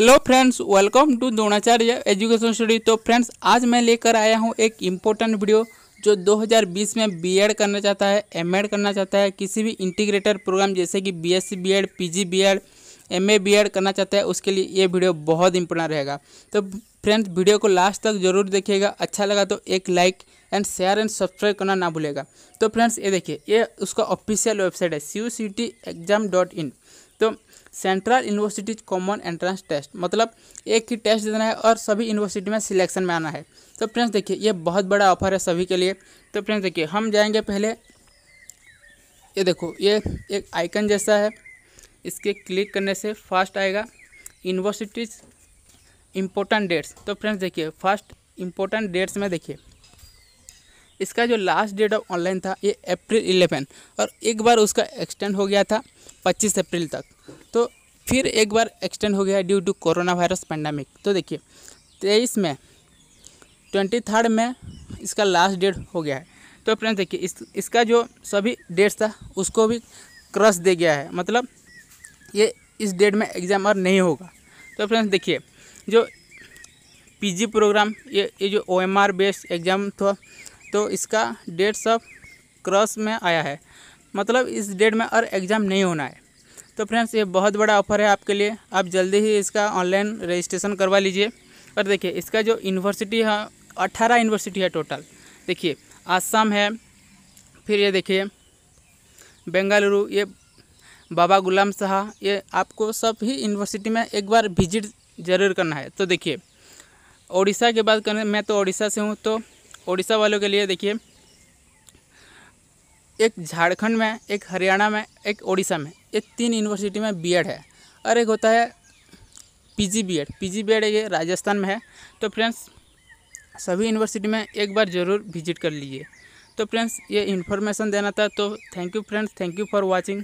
hello friends welcome to Dronacharya education study तो friends आज मैं लेकर आया हूं एक इम्पोर्टेंट वीडियो जो 2020 में बीएड करना चाहता है एमएड करना चाहता है किसी भी इंटीग्रेटेड प्रोग्राम जैसे कि BSc BEd PG BEd MA BEd करना चाहता है उसके लिए ये वीडियो बहुत इम्पोर्टेंट रहेगा तो फ्रेंड्स वीडियो को लास्ट तक जरूर देखिएगा अच्छा लगा तो एक like and share and subscribe करना ना भूलेगा तो फ्रेंड्स ये देखिए ये उसका ऑफिशियल वेबसाइट है सी एग्जाम डॉट इन तो central universities common entrance test मतलब एक ही टेस्ट देना है और सभी यूनिवर्सिटी में सिलेक्शन में आना है तो फ्रेंड्स देखिए ये बहुत बड़ा ऑफर है सभी के लिए तो फ्रेंड्स देखिए हम जाएंगे पहले ये देखो ये एक आइकन जैसा है इसके क्लिक करने से फास्ट आएगा यूनिवर्सिटीज़ इम्पोर्टेंट डेट्स तो फ्रेंड्स देखिए फर्स्ट इम्पोर्टेंट डेट्स में देखिए इसका जो लास्ट डेट ऑफ ऑनलाइन था ये अप्रैल इलेवन और एक बार उसका एक्सटेंड हो गया था पच्चीस अप्रैल तक तो फिर एक बार एक्सटेंड हो गया due to coronavirus pandemic तो देखिए तेईस में ट्वेंटी थर्ड में इसका लास्ट डेट हो गया है तो फ्रेंड्स देखिए इस इसका जो सभी डेट्स था उसको भी क्रॉस दे गया है मतलब ये इस डेट में एग्ज़ाम और नहीं होगा तो फ्रेंड्स देखिए जो पीजी प्रोग्राम ये ये जो ओएमआर बेस्ड एग्ज़ाम था तो इसका डेट्स ऑफ क्रॉस में आया है मतलब इस डेट में और एग्ज़ाम नहीं होना है तो फ्रेंड्स ये बहुत बड़ा ऑफर है आपके लिए आप जल्दी ही इसका ऑनलाइन रजिस्ट्रेशन करवा लीजिए और देखिए इसका जो यूनिवर्सिटी है अट्ठारह यूनिवर्सिटी है टोटल देखिए आसाम है फिर ये देखिए बेंगलुरु ये बाबा गुलाम शाह ये आपको सब ही यूनिवर्सिटी में एक बार विजिट ज़रूर करना है तो देखिए उड़ीसा के बात करें मैं तो उड़ीसा से हूँ तो उड़ीसा वालों के लिए देखिए एक झारखंड में एक हरियाणा में एक उड़ीसा में ये तीन यूनिवर्सिटी में बीएड है और एक होता है पीजी बीएड पीजी बीएड ये राजस्थान में है तो फ्रेंड्स सभी यूनिवर्सिटी में एक बार ज़रूर विजिट कर लीजिए तो फ्रेंड्स ये इन्फॉर्मेशन देना था तो thank you friends thank you for watching